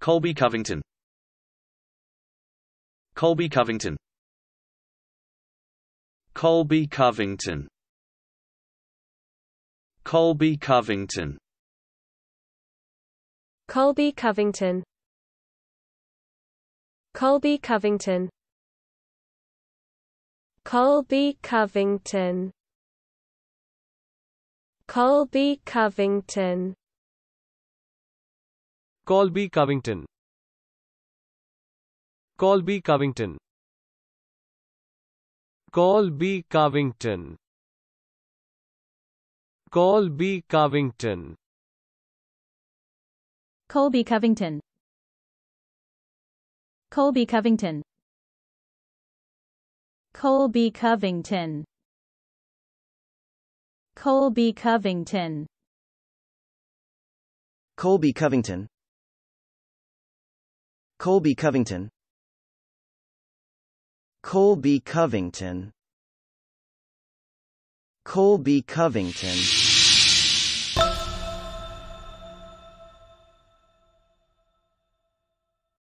Colby Covington Colby Covington Colby Covington Colby Covington Colby Covington Colby Covington Colby Covington Colby Covington Colby Covington Colby Covington Colby Covington Colby Covington Colby Covington Colby Covington Colby Covington Colby Covington Colby Covington Colby Covington Colby Covington Colby Covington